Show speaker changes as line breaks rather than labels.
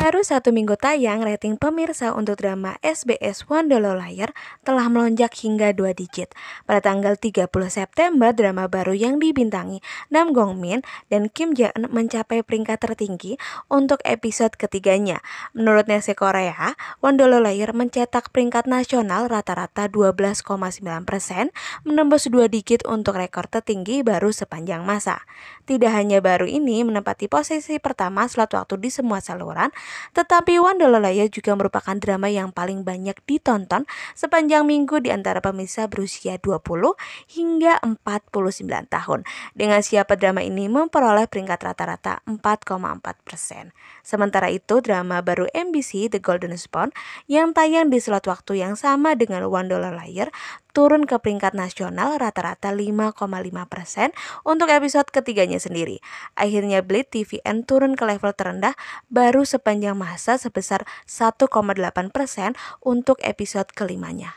Baru satu minggu tayang, rating pemirsa untuk drama SBS Wondolo Liar telah melonjak hingga dua digit. Pada tanggal 30 September, drama baru yang dibintangi Nam Gong Min dan Kim Jae Eun mencapai peringkat tertinggi untuk episode ketiganya. Menurut Nese Korea, Wondolo Liar mencetak peringkat nasional rata-rata 12,9 persen, menembus dua digit untuk rekor tertinggi baru sepanjang masa. Tidak hanya baru ini menempati posisi pertama slot waktu di semua saluran, tetapi Wandololaya juga merupakan drama yang paling banyak ditonton sepanjang minggu di antara pemirsa berusia 20 hingga 49 tahun. Dengan siapa drama ini memperoleh peringkat rata-rata 4,4 persen. Sementara itu, drama baru MBC The Golden Spawn yang tayang di slot waktu yang sama dengan One Dollar Liar turun ke peringkat nasional rata-rata 5,5 persen untuk episode ketiganya sendiri. Akhirnya Blade TVN turun ke level terendah baru sepanjang masa sebesar 1,8 persen untuk episode kelimanya.